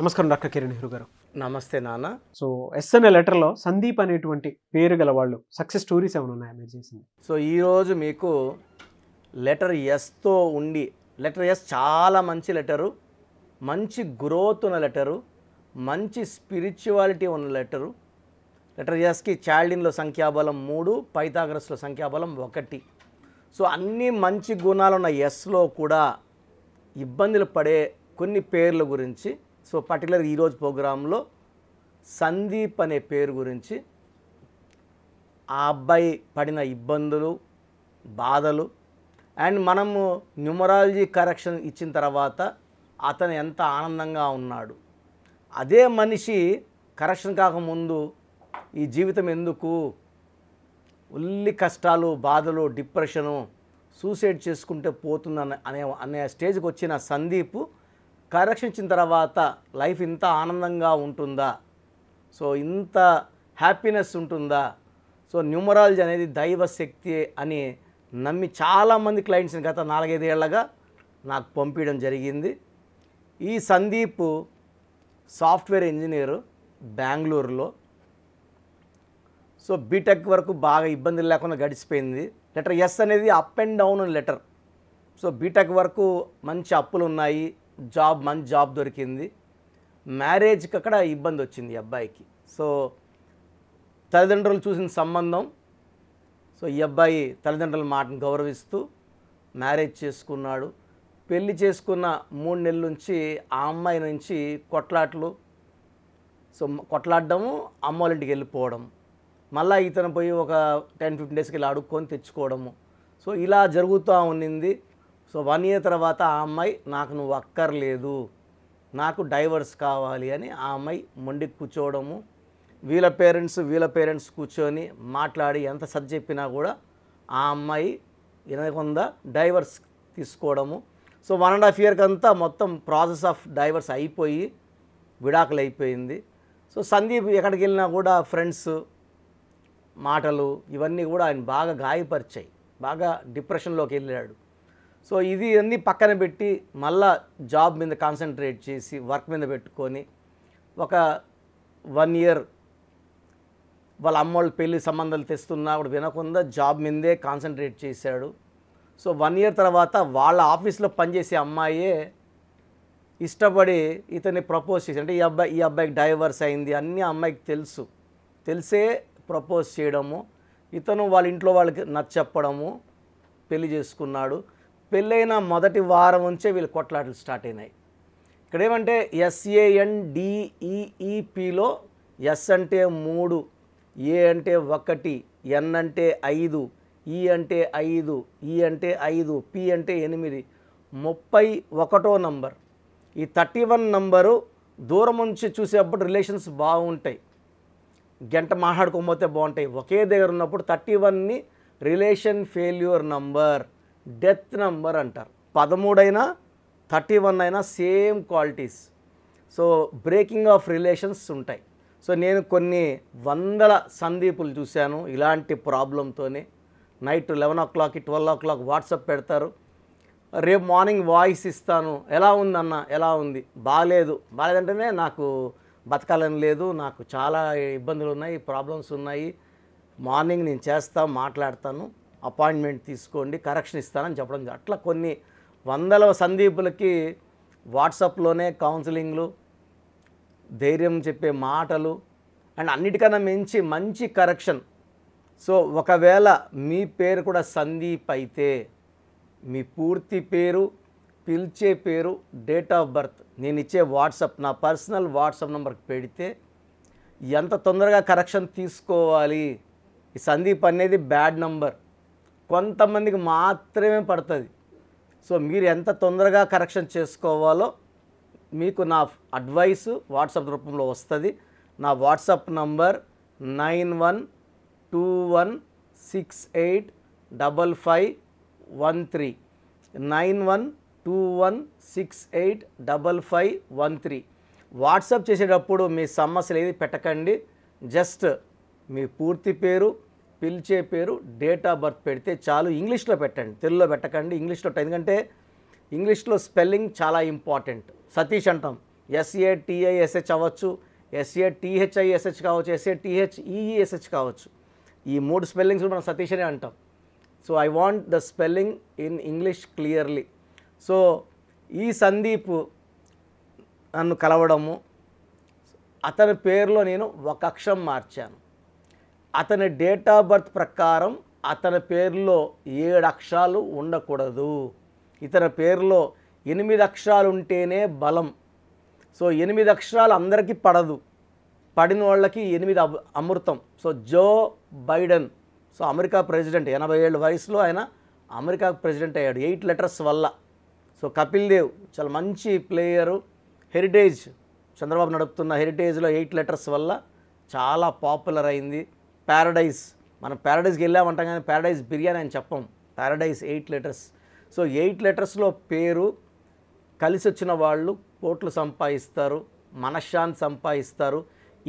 నమస్కారం డాక్టర్ కిరణ్ నెహ్రూ గారు నమస్తే నాన్న సో ఎస్ఎన్ఏ లెటర్లో సందీప్ అనేటువంటి పేరు గల వాళ్ళు సక్సెస్ స్టోరీస్ ఏమైనా ఉన్నాయా మీరు చేసింది సో ఈరోజు మీకు లెటర్ ఎస్తో ఉండి లెటర్ ఎస్ చాలా మంచి లెటరు మంచి గ్రోత్ ఉన్న లెటరు మంచి స్పిరిచువాలిటీ ఉన్న లెటరు లెటర్ ఎస్కి చాల్డిన్లో సంఖ్యాబలం మూడు పైథాగ్రస్లో సంఖ్యాబలం ఒకటి సో అన్ని మంచి గుణాలున్న ఎస్లో కూడా ఇబ్బందులు పడే కొన్ని పేర్ల గురించి సో పర్టికులర్ ఈరోజు ప్రోగ్రాంలో సందీప్ అనే పేరు గురించి ఆ అబ్బాయి పడిన ఇబ్బందులు బాధలు అండ్ మనము న్యూమరాలజీ కరెక్షన్ ఇచ్చిన తర్వాత అతను ఎంత ఆనందంగా ఉన్నాడు అదే మనిషి కరెక్షన్ కాకముందు ఈ జీవితం ఎందుకు ఉల్లి కష్టాలు బాధలు డిప్రెషను సూసైడ్ చేసుకుంటే పోతుందని అనే అనే స్టేజ్కి వచ్చిన సందీప్ కరెక్షించిన తర్వాత లైఫ్ ఇంత ఆనందంగా ఉంటుందా సో ఇంత హ్యాపీనెస్ ఉంటుందా సో న్యూమరాలజీ అనేది దైవ శక్తి అని నమ్మి చాలామంది క్లయింట్స్ని గత నాలుగైదేళ్లగా నాకు పంపించడం జరిగింది ఈ సందీప్ సాఫ్ట్వేర్ ఇంజనీరు బెంగళూరులో సో బీటెక్ వరకు బాగా ఇబ్బందులు లేకుండా గడిచిపోయింది లెటర్ ఎస్ అనేది up and down letter so B Tech వరకు మంచి అప్పులు ఉన్నాయి జాబ్ మంచి జాబ్ దొరికింది మ్యారేజ్కి అక్కడ ఇబ్బంది వచ్చింది అబ్బాయికి సో తల్లిదండ్రులు చూసిన సంబంధం సో ఈ అబ్బాయి తల్లిదండ్రుల మాటను గౌరవిస్తూ మ్యారేజ్ చేసుకున్నాడు పెళ్లి చేసుకున్న మూడు నెలల నుంచి ఆ అమ్మాయి నుంచి కొట్లాట్లు సో కొట్లాడడము అమ్మ వెళ్ళిపోవడం మళ్ళీ ఇతను పోయి ఒక టెన్ ఫిఫ్టీన్ డేస్కి వెళ్ళి అడుక్కొని తెచ్చుకోవడము సో ఇలా జరుగుతూ ఉన్నింది సో వన్ ఇయర్ తర్వాత ఆ అమ్మాయి నాకు నువ్వు అక్కర్లేదు నాకు డైవర్స్ కావాలి అని ఆ అమ్మాయి మొండి కూర్చోవడము వీళ్ళ పేరెంట్స్ వీళ్ళ పేరెంట్స్ కూర్చొని మాట్లాడి ఎంత సరి చెప్పినా కూడా ఆ అమ్మాయి వినకుండా డైవర్స్ తీసుకోవడము సో వన్ అండ్ హాఫ్ ఇయర్కి అంతా మొత్తం ప్రాసెస్ ఆఫ్ డైవర్స్ అయిపోయి విడాకులు అయిపోయింది సో సందీప్ ఎక్కడికి వెళ్ళినా కూడా ఫ్రెండ్స్ మాటలు ఇవన్నీ కూడా ఆయన బాగా గాయపరిచాయి బాగా డిప్రెషన్లోకి వెళ్ళాడు సో ఇది అన్ని పక్కన పెట్టి మళ్ళా జాబ్ మీద కాన్సన్ట్రేట్ చేసి వర్క్ మీద పెట్టుకొని ఒక వన్ ఇయర్ వాళ్ళ అమ్మ వాళ్ళు పెళ్లి సంబంధాలు తెస్తున్నా కూడా వినకుండా జాబ్ మీదే కాన్సన్ట్రేట్ చేశాడు సో వన్ ఇయర్ తర్వాత వాళ్ళ ఆఫీస్లో పనిచేసే అమ్మాయే ఇష్టపడి ఇతన్ని ప్రపోజ్ చేసి అంటే ఈ అబ్బాయి ఈ అబ్బాయికి డైవర్స్ అయింది అన్నీ అమ్మాయికి తెలుసు తెలిసే ప్రపోజ్ చేయడము ఇతను వాళ్ళ ఇంట్లో వాళ్ళకి నచ్చప్పడము పెళ్లి చేసుకున్నాడు పెళ్ళైన మొదటి వారం నుంచే వీళ్ళు కొట్లాటలు స్టార్ట్ అయినాయి ఇక్కడ ఏమంటే ఎస్ఏఎన్డిఈఈపిలో e e ఎస్ అంటే మూడు ఏ అంటే ఒకటి ఎన్ అంటే ఐదు ఈ e అంటే ఐదు ఈ అంటే ఐదు పి అంటే ఎనిమిది ముప్పై ఒకటో నంబర్ ఈ థర్టీ వన్ నంబరు దూరం నుంచి చూసేటప్పుడు రిలేషన్స్ బాగుంటాయి గంట మాట్లాడుకోకపోతే బాగుంటాయి ఒకే దగ్గర ఉన్నప్పుడు థర్టీ వన్ని relation failure number death number అంటారు పదమూడైనా థర్టీ వన్ అయినా same qualities so breaking of relations ఉంటాయి సో నేను కొన్ని వందల సందీపులు చూశాను ఇలాంటి ప్రాబ్లంతోనే నైట్ లెవెన్ ఓ క్లాక్కి ట్వెల్వ్ ఓ క్లాక్ వాట్సాప్ పెడతారు రేపు మార్నింగ్ వాయిస్ ఇస్తాను ఎలా ఉంది అన్న ఎలా ఉంది బాగాలేదు బాగాలేదంటేనే నాకు బతకాలని లేదు నాకు చాలా ఇబ్బందులు ఉన్నాయి ప్రాబ్లమ్స్ ఉన్నాయి మార్నింగ్ నేను చేస్తా మాట్లాడతాను అపాయింట్మెంట్ తీసుకోండి కరెక్షన్ ఇస్తానని చెప్పడం అట్లా కొన్ని వందల సందీపులకి వాట్సాప్లోనే కౌన్సిలింగ్లు ధైర్యం చెప్పే మాటలు అండ్ అన్నిటికన్నా మించి మంచి కరెక్షన్ సో ఒకవేళ మీ పేరు కూడా సందీప్ అయితే మీ పూర్తి పేరు పిలిచే పేరు డేట్ ఆఫ్ బర్త్ నేను ఇచ్చే వాట్సాప్ నా పర్సనల్ వాట్సాప్ నెంబర్కి పెడితే ఎంత తొందరగా కరెక్షన్ తీసుకోవాలి ఈ సందీప్ అనేది బ్యాడ్ నంబర్ కొంతమందికి మాత్రమే పడుతుంది సో మీరు ఎంత తొందరగా కరెక్షన్ చేసుకోవాలో మీకు నా అడ్వైస్ వాట్సాప్ రూపంలో వస్తుంది నా WhatsApp number nine one two one six eight double five one three nine one two one six eight double five one three WhatsApp చేసేటప్పుడు మీ సమస్యలు ఏది పెట్టకండి జస్ట్ మీ పూర్తి పేరు పిలిచే పేరు డేట్ ఆఫ్ బర్త్ పెడితే చాలు ఇంగ్లీష్లో పెట్టండి తెలుగులో పెట్టకండి ఇంగ్లీష్లో ఎందుకంటే ఇంగ్లీష్లో స్పెల్లింగ్ చాలా ఇంపార్టెంట్ సతీష్ అంటాం ఎస్ఏ టీఐఎస్హెచ్ అవ్వచ్చు ఎస్ఏ టీహెచ్ఐఎస్హెచ్ కావచ్చు ఎస్ఏ టీహెచ్ ఈఈఎస్హెచ్ కావచ్చు ఈ మూడు స్పెల్లింగ్స్ మనం సతీష్ అనే అంటాం so I want the spelling in English clearly so ఈ సందీప్ నన్ను కలవడము అతని పేరులో నేను ఒక అక్షరం మార్చాను అతని డేట్ ఆఫ్ బర్త్ ప్రకారం అతని పేరులో ఏడు అక్షరాలు ఉండకూడదు ఇతని పేరులో ఎనిమిది అక్షరాలు ఉంటేనే బలం సో ఎనిమిది అక్షరాలు అందరికీ పడదు పడిన వాళ్ళకి ఎనిమిది అమృతం so Joe Biden so America president ఎనభై ఏళ్ళ వయసులో ఆయన అమెరికా ప్రెసిడెంట్ అయ్యాడు ఎయిట్ లెటర్స్ వల్ల సో కపిల్ దేవ్ చాలా మంచి ప్లేయరు హెరిటేజ్ చంద్రబాబు నడుపుతున్న హెరిటేజ్లో ఎయిట్ లెటర్స్ వల్ల చాలా పాపులర్ అయింది ప్యారడైజ్ మనం ప్యారడైజ్కి వెళ్ళామంటాం కానీ ప్యారడైజ్ బిర్యానీ అని చెప్పం Paradise eight letters so eight లెటర్స్లో పేరు కలిసి వచ్చిన వాళ్ళు కోట్లు సంపాదిస్తారు మనశ్శాంతి సంపాదిస్తారు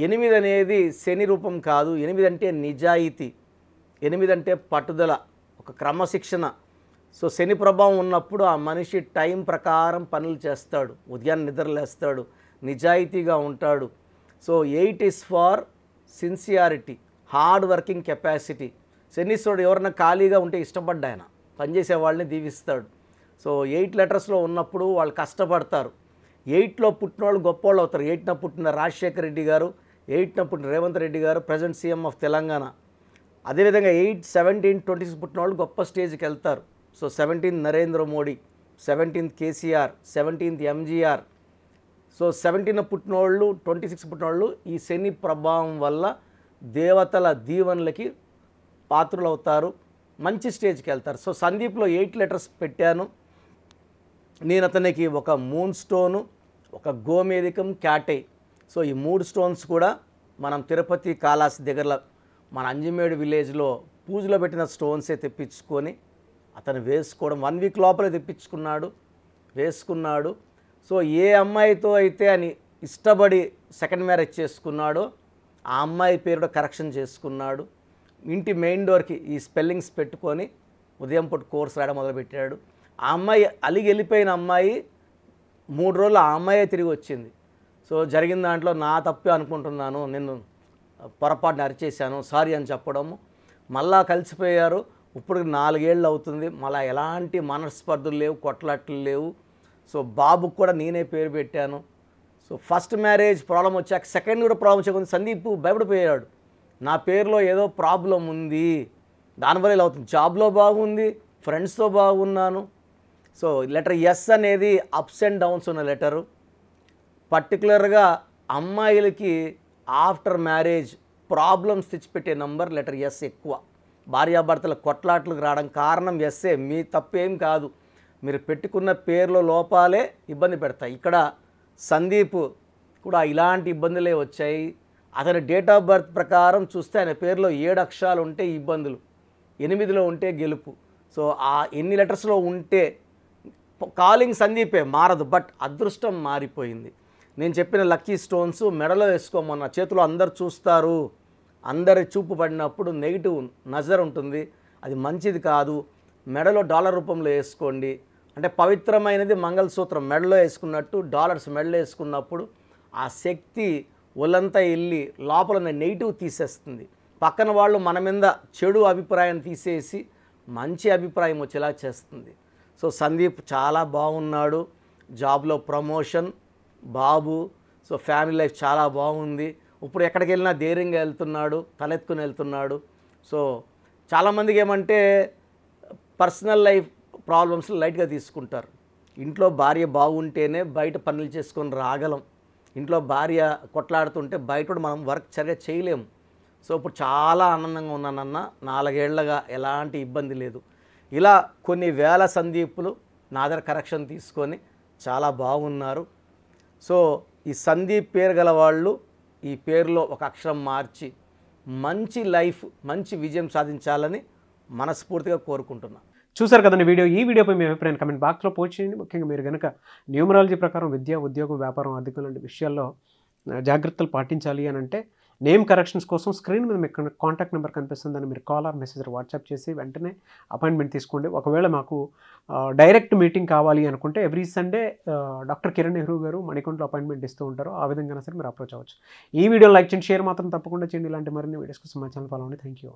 ఎనిమిది అనేది శని రూపం కాదు ఎనిమిది అంటే నిజాయితీ ఎనిమిది అంటే పట్టుదల ఒక క్రమశిక్షణ సో శని ప్రభావం ఉన్నప్పుడు ఆ మనిషి టైం ప్రకారం పనులు చేస్తాడు ఉదయాన్నే నిద్రలేస్తాడు నిజాయితీగా ఉంటాడు so eight is for sincerity hard working capacity శనీశ్వరుడు ఎవరైనా ఖాళీగా ఉంటే ఇష్టపడ్డాయన పనిచేసే వాళ్ళని దీవిస్తాడు సో ఎయిట్ లెటర్స్లో ఉన్నప్పుడు వాళ్ళు కష్టపడతారు ఎయిట్లో పుట్టిన వాళ్ళు గొప్పవాళ్ళు అవుతారు ఎయిట్న పుట్టిన రాజశేఖర రెడ్డి గారు ఎయిట్న పుట్టిన రేవంత్ రెడ్డి గారు ప్రజెంట్ సీఎం ఆఫ్ తెలంగాణ అదేవిధంగా ఎయిట్ సెవెంటీన్ ట్వంటీ సిక్స్ పుట్టిన వాళ్ళు గొప్ప స్టేజ్కి వెళ్తారు so seventeen Narendra Modi seventeenth KCR seventeenth MGR so seventeen పుట్టినోళ్ళు ట్వంటీ సిక్స్ పుట్టినోళ్ళు ఈ శని ప్రభావం వల్ల దేవతల దీవెనలకి అవుతారు మంచి స్టేజ్కి వెళ్తారు సో సందీప్లో ఎయిట్ లెటర్స్ పెట్టాను నేను అతనికి ఒక మూన్ స్టోను ఒక గోమేదికం క్యాటే సో ఈ మూడు స్టోన్స్ కూడా మనం తిరుపతి కాలాస్ దగ్గరలో మన అంజమేడు విలేజ్లో పూజలో పెట్టిన స్టోన్సే తెప్పించుకొని అతను వేసుకోవడం వన్ వీక్ లోపలే తెప్పించుకున్నాడు వేసుకున్నాడు సో ఏ అమ్మాయితో అయితే అని ఇష్టపడి సెకండ్ మ్యారేజ్ చేసుకున్నాడో ఆ అమ్మాయి పేరు కరెక్షన్ చేసుకున్నాడు ఇంటి మెయిన్ డోర్కి ఈ స్పెల్లింగ్స్ పెట్టుకొని ఉదయం పూట కోర్స్ రాయడం మొదలుపెట్టాడు ఆ అమ్మాయి అలిగి వెళ్ళిపోయిన అమ్మాయి మూడు రోజులు ఆ అమ్మాయే తిరిగి వచ్చింది సో జరిగిన దాంట్లో నా తప్పే అనుకుంటున్నాను నిన్ను పొరపాటున అరిచేశాను సారీ అని చెప్పడము మళ్ళా కలిసిపోయారు ఇప్పుడు నాలుగేళ్ళు అవుతుంది మళ్ళీ ఎలాంటి మనస్పర్ధలు లేవు కొట్లాట్లు లేవు సో బాబుకు కూడా నేనే పేరు పెట్టాను సో ఫస్ట్ మ్యారేజ్ ప్రాబ్లం వచ్చాక సెకండ్ కూడా ప్రాబ్లం వచ్చాక సందీప్ భయపడిపోయాడు నా పేరులో ఏదో ప్రాబ్లం ఉంది దానివల్ల ఇలా అవుతుంది జాబ్లో బాగుంది ఫ్రెండ్స్తో బాగున్నాను సో లెటర్ ఎస్ అనేది అప్స్ అండ్ డౌన్స్ ఉన్న లెటరు పర్టికులర్గా అమ్మాయిలకి ఆఫ్టర్ మ్యారేజ్ ప్రాబ్లమ్స్ తెచ్చిపెట్టే నంబర్ లెటర్ ఎస్ ఎక్కువ భార్యాభర్తల కొట్లాట్లకు రావడం కారణం ఎస్ఏ మీ తప్పేం కాదు మీరు పెట్టుకున్న పేర్లో లోపాలే ఇబ్బంది పెడతాయి ఇక్కడ సందీప్ కూడా ఇలాంటి ఇబ్బందులే వచ్చాయి అతని డేట్ ఆఫ్ బర్త్ ప్రకారం చూస్తే ఆయన పేరులో ఏడు అక్షరాలు ఉంటే ఇబ్బందులు ఎనిమిదిలో ఉంటే గెలుపు సో ఆ ఎన్ని లెటర్స్లో ఉంటే కాలింగ్ సందీపే మారదు బట్ అదృష్టం మారిపోయింది నేను చెప్పిన లక్కీ స్టోన్స్ మెడలో వేసుకోమన్న చేతులు అందరు చూస్తారు అందరి చూపు పడినప్పుడు నెగిటివ్ నజర్ ఉంటుంది అది మంచిది కాదు మెడలో డాలర్ రూపంలో వేసుకోండి అంటే పవిత్రమైనది మంగళసూత్రం మెడలో వేసుకున్నట్టు డాలర్స్ మెడలో వేసుకున్నప్పుడు ఆ శక్తి ఒళ్ళంతా వెళ్ళి లోపల నెగిటివ్ తీసేస్తుంది పక్కన వాళ్ళు మన మీద చెడు అభిప్రాయం తీసేసి మంచి అభిప్రాయం వచ్చేలా చేస్తుంది సో సందీప్ చాలా బాగున్నాడు జాబ్లో ప్రమోషన్ బాబు సో ఫ్యామిలీ లైఫ్ చాలా బాగుంది ఇప్పుడు ఎక్కడికి వెళ్ళినా ధైర్యంగా వెళ్తున్నాడు తలెత్తుకుని వెళ్తున్నాడు సో చాలామందికి ఏమంటే పర్సనల్ లైఫ్ ప్రాబ్లమ్స్ లైట్గా తీసుకుంటారు ఇంట్లో భార్య బాగుంటేనే బయట పనులు చేసుకొని రాగలం ఇంట్లో భార్య కొట్లాడుతుంటే బయట కూడా మనం వర్క్ సరిగా చేయలేము సో ఇప్పుడు చాలా ఆనందంగా ఉన్నానన్న నాలుగేళ్లగా ఎలాంటి ఇబ్బంది లేదు ఇలా కొన్ని వేల సందీపులు నా దగ్గర కరెక్షన్ తీసుకొని చాలా బాగున్నారు సో ఈ సందీప్ పేరు గల వాళ్ళు ఈ పేరులో ఒక అక్షరం మార్చి మంచి లైఫ్ మంచి విజయం సాధించాలని మనస్ఫూర్తిగా కోరుకుంటున్నాను చూసారు కదండి వీడియో ఈ వీడియోపై మీ అభిప్రాయం కమెంట్ బాక్స్లో పోస్ట్ చేయండి ముఖ్యంగా మీరు కనుక న్యూమరాలజీ ప్రకారం విద్య ఉద్యోగం వ్యాపారం ఆర్థికం లాంటి విషయాల్లో జాగ్రత్తలు పాటించాలి అని అంటే నేమ్ కరెక్షన్స్ కోసం స్క్రీన్ మీద మీకు కాంటాక్ట్ నెంబర్ కనిపిస్తుందని మీరు కాల్ ఆర్ మెసేజ్ వాట్సాప్ చేసి వెంటనే అపాయింట్మెంట్ తీసుకోండి ఒకవేళ మాకు డైరెక్ట్ మీటింగ్ కావాలి అనుకుంటే every Sunday doctor Kiran Nehru garu మణికొండలో అపాయింట్మెంట్ ఇస్తూ ఉంటారు ఆ విధంగా సరే మీరు అప్రోచ్ అవ్వచ్చు ఈ వీడియో లైక్ చేయండి షేర్ మాత్రం తప్పకుండా చేయండి ఇలాంటి మరిన్ని వీడియోస్ కోసం మా ఛానల్ ఫాలో అండి థ్యాంక్ యూ